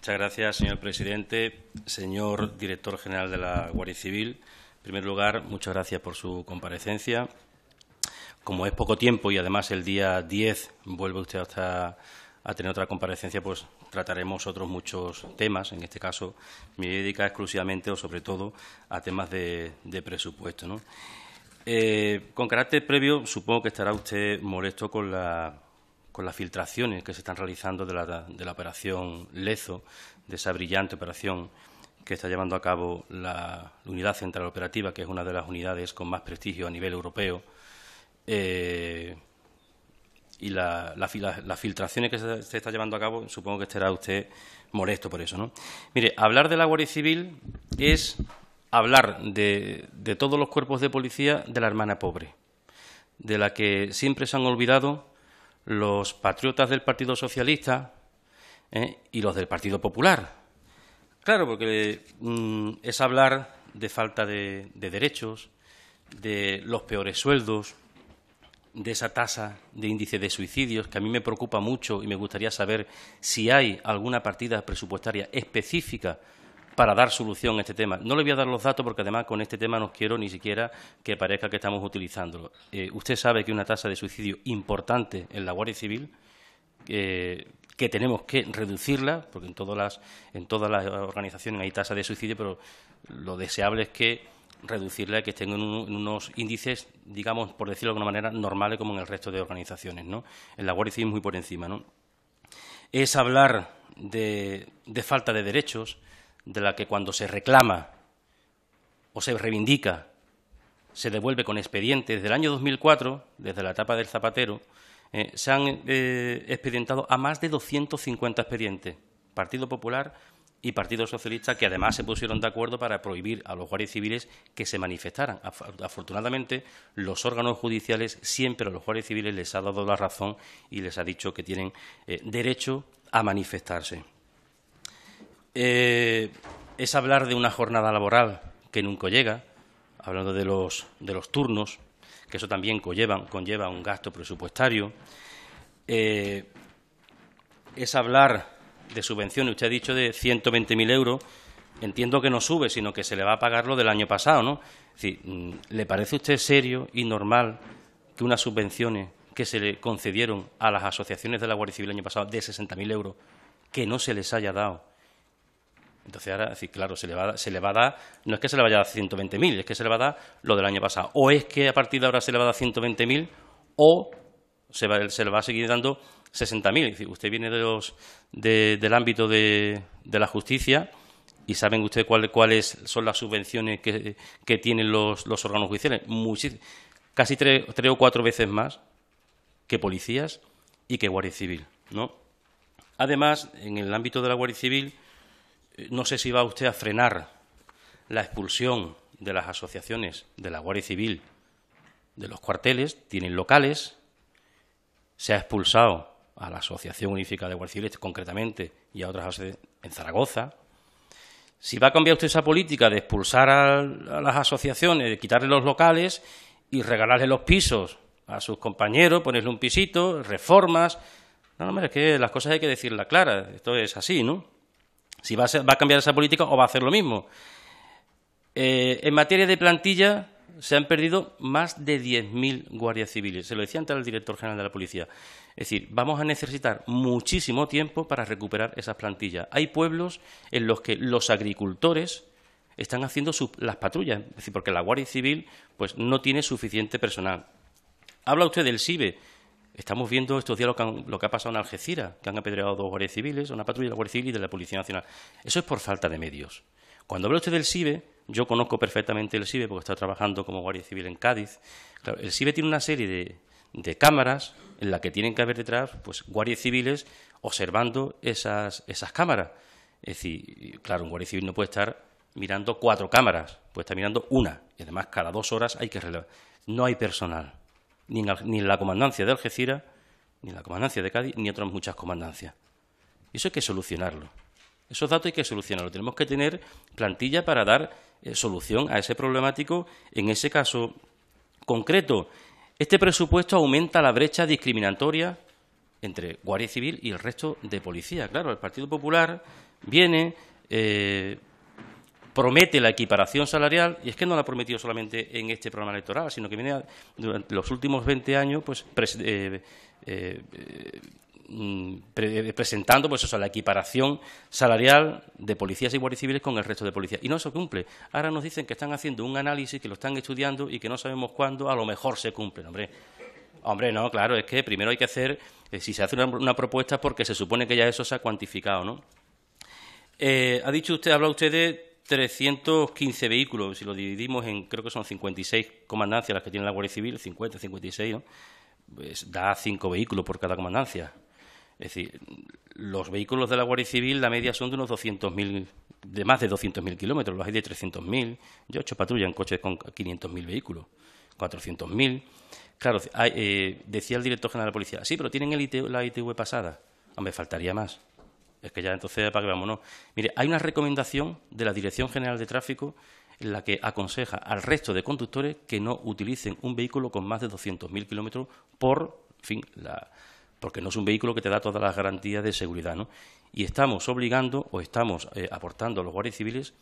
Muchas gracias, señor presidente. Señor director general de la Guardia Civil, en primer lugar, muchas gracias por su comparecencia. Como es poco tiempo y además el día 10 vuelve usted a tener otra comparecencia, pues trataremos otros muchos temas. En este caso, me dedica exclusivamente o sobre todo a temas de, presupuesto. Eh, con carácter previo, supongo que estará usted molesto con la con las filtraciones que se están realizando de la, de la operación Lezo, de esa brillante operación que está llevando a cabo la unidad central operativa, que es una de las unidades con más prestigio a nivel europeo, eh, y las filtraciones que se, está llevando a cabo, supongo que estará usted molesto por eso, ¿no? Mire, hablar de la Guardia Civil es hablar de, de todos los cuerpos de policía de la hermana pobre, de la que siempre se han olvidado los patriotas del Partido Socialista ¿eh? y los del Partido Popular. Claro, porque mm, es hablar de falta de, de derechos, de los peores sueldos, de esa tasa de índice de suicidios, que a mí me preocupa mucho y me gustaría saber si hay alguna partida presupuestaria específica para dar solución a este tema. No le voy a dar los datos porque además con este tema no quiero ni siquiera que parezca que estamos utilizándolo. Eh, usted sabe que hay una tasa de suicidio importante en la Guardia Civil, eh, que tenemos que reducirla, porque en todas las, en todas las organizaciones hay tasa de suicidio, pero lo deseable es que reducirla, ...y que estén en, unos índices, digamos, por decirlo de alguna manera, normales como en el resto de organizaciones. En la Guardia Civil es muy por encima. Es hablar de, de falta de derechos, de la que cuando se reclama o se reivindica se devuelve con expedientes Desde el año 2004, desde la etapa del Zapatero, eh, se han eh, expedientado a más de 250 expedientes. Partido Popular y Partido Socialista, que además se pusieron de acuerdo para prohibir a los guardias civiles que se manifestaran. afortunadamente, los órganos judiciales siempre a los guardias civiles les ha dado la razón y les ha dicho que tienen eh, derecho a manifestarse. Eh, es hablar de una jornada laboral que nunca llega, hablando de los, turnos, que eso también conlleva, un gasto presupuestario. Eh, es hablar de subvenciones, usted ha dicho de 120.000 euros, entiendo que no sube, sino que se le va a pagar lo del año pasado, ¿no? Es decir, mm, ¿le parece a usted serio y normal que unas subvenciones que se le concedieron a las asociaciones de la Guardia Civil el año pasado de 60.000 euros, que no se les haya dado entonces ahora, decir, claro, se le, va, se va a dar, no es que se le vaya a dar 120.000, es que se le va a dar lo del año pasado. O es que a partir de ahora se le va a dar 120.000 o se, va, se le va a seguir dando 60.000. Usted viene de los, del ámbito de, de, la justicia y saben ustedes cuáles son las subvenciones que, que tienen los, los, órganos judiciales. casi tres, tres o cuatro veces más que policías y que Guardia Civil. ¿no? Además, en el ámbito de la Guardia Civil no sé si va usted a frenar la expulsión de las asociaciones de la Guardia Civil de los cuarteles, tienen locales, se ha expulsado a la Asociación Unificada de Guardia Civil concretamente y a otras en Zaragoza. Si va a cambiar usted esa política de expulsar a, las asociaciones, de quitarle los locales y regalarle los pisos a sus compañeros, ponerle un pisito, reformas. No, no, es que las cosas hay que decirlas claras, esto es así, ¿no? si va a, cambiar esa política o va a hacer lo mismo. Eh, en materia de plantilla, se han perdido más de 10.000 guardias civiles. Se lo decía antes al director general de la policía. Es decir, vamos a necesitar muchísimo tiempo para recuperar esas plantillas. Hay pueblos en los que los agricultores están haciendo las patrullas, es decir, porque la Guardia Civil pues, no tiene suficiente personal. Habla usted del SIBE. Estamos viendo estos días lo que, ha pasado en Algeciras, que han apedreado dos guardias civiles, una patrulla de la Guardia Civil y de la Policía Nacional. Eso es por falta de medios. Cuando habla usted del SIBE, yo conozco perfectamente el SIBE porque está trabajando como Guardia Civil en Cádiz. el SIBE tiene una serie de, cámaras en las que tienen que haber detrás pues, guardias civiles observando esas, esas cámaras. Es decir, claro, un guardia civil no puede estar mirando cuatro cámaras, puede estar mirando una. Y además, cada dos horas hay que relevar. No hay personal ni la comandancia de Algeciras, ni la comandancia de Cádiz, ni otras muchas comandancias. Eso hay que solucionarlo. Esos datos hay que solucionarlos. Tenemos que tener plantilla para dar eh, solución a ese problemático. En ese caso concreto, este presupuesto aumenta la brecha discriminatoria entre Guardia Civil y el resto de policía. Claro, el Partido Popular viene, eh, promete la equiparación salarial, y es que no la ha prometido solamente en este programa electoral, sino que viene durante los últimos 20 años pues, eh, eh, mm, eh, presentando pues, eso, la equiparación salarial de policías y guardias civiles con el resto de policías. Y no se cumple. Ahora nos dicen que están haciendo un análisis, que lo están estudiando y que no sabemos cuándo a lo mejor se cumple. Hombre, hombre no, claro, es que primero hay que hacer, si se hace una, propuesta, porque se supone que ya eso se ha cuantificado, ¿no? ha dicho usted, habla usted de 315 vehículos, si lo dividimos en, creo que son 56 comandancias las que tiene la Guardia Civil, 50, 56, Pues da 5 vehículos por cada comandancia. Es decir, los vehículos de la Guardia Civil, la media son de unos 200.000, de más de 200.000 kilómetros, los hay de 300.000. Yo he hecho patrulla en coches con 500.000 vehículos, 400.000. Claro, eh, decía el director general de la policía, sí, pero tienen el la ITV pasada. me faltaría más. Es que ya entonces, para que vámonos. Mire, hay una recomendación de la Dirección General de Tráfico en la que aconseja al resto de conductores que no utilicen un vehículo con más de 200.000 kilómetros por, en fin, porque no es un vehículo que te da todas las garantías de seguridad, ¿no? Y estamos obligando o estamos eh, aportando a los guardias civiles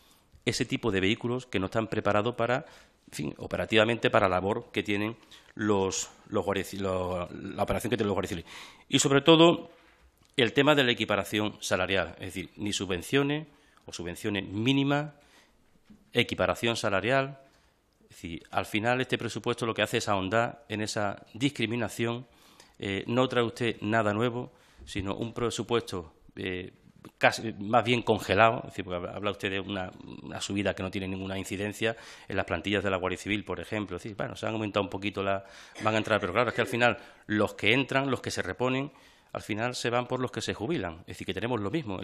ese tipo de vehículos que no están preparados para, en fin, operativamente para la labor que tienen los, los, la operación que tienen los guardias civiles. Y sobre todo el tema de la equiparación salarial, es decir, ni subvenciones o subvenciones mínimas, equiparación salarial. Es decir, al final este presupuesto lo que hace es ahondar en esa discriminación. Eh, no trae usted nada nuevo, sino un presupuesto eh, más bien congelado, es decir, porque habla usted de una, subida que no tiene ninguna incidencia en las plantillas de la Guardia Civil, por ejemplo. Es decir, bueno, se han aumentado un poquito, la, van a entrar, pero claro, es que al final los que entran, los que se reponen, al final se van por los que se jubilan. Es decir, que tenemos lo mismo.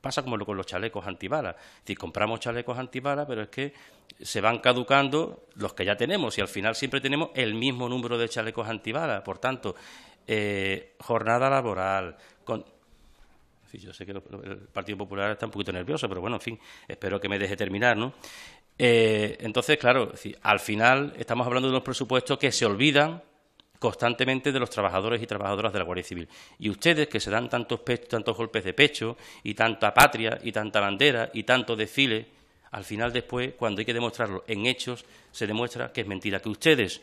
Pasa como lo con los chalecos antibalas. Es decir, compramos chalecos antibalas, pero es que se van caducando los que ya tenemos y al final siempre tenemos el mismo número de chalecos antibalas. Por tanto, eh, jornada laboral. Con... yo sé que el Partido Popular está un poquito nervioso, pero bueno, en fin, espero que me deje terminar, ¿no? Eh, entonces, claro, al final estamos hablando de unos presupuestos que se olvidan constantemente de los trabajadores y trabajadoras de la Guardia Civil. Y ustedes que se dan tantos, tantos golpes de pecho y tanta patria y tanta bandera y tanto desfile, al final después, cuando hay que demostrarlo en hechos, se demuestra que es mentira, que ustedes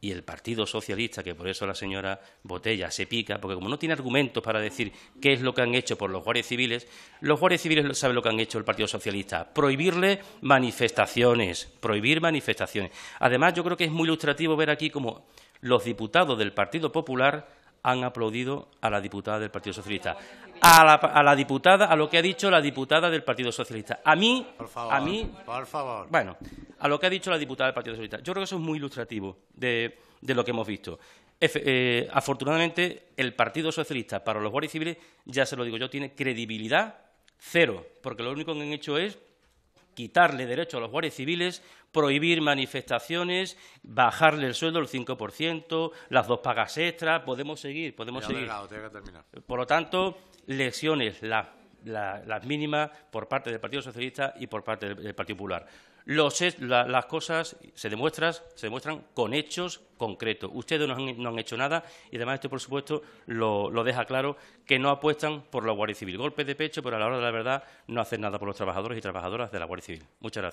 y el Partido Socialista, que por eso la señora Botella se pica, porque como no tiene argumentos para decir qué es lo que han hecho por los guardias civiles, los guardias civiles saben lo que han hecho el Partido Socialista, prohibirle manifestaciones, prohibir manifestaciones. Además, yo creo que es muy ilustrativo ver aquí cómo los diputados del Partido Popular han aplaudido a la diputada del Partido Socialista. A la, a diputada, a lo que ha dicho la diputada del Partido Socialista. A mí, por favor, a mí, por favor. bueno, a lo que ha dicho la diputada del Partido Socialista. Yo creo que eso es muy ilustrativo de, lo que hemos visto. Eh, afortunadamente, el Partido Socialista para los guardias civiles, ya se lo digo yo, tiene credibilidad cero, porque lo único que han hecho es quitarle derecho a los guardias civiles, prohibir manifestaciones, bajarle el sueldo el 5%, las dos pagas extras, podemos seguir, podemos seguir. Por lo tanto, lesiones, la las mínimas por parte del Partido Socialista y por parte del, Partido Popular. las cosas se demuestran, se demuestran con hechos concretos. Ustedes no han, hecho nada y además esto, por supuesto, lo, lo, deja claro que no apuestan por la Guardia Civil. Golpes de pecho, pero a la hora de la verdad no hacen nada por los trabajadores y trabajadoras de la Guardia Civil. Muchas gracias.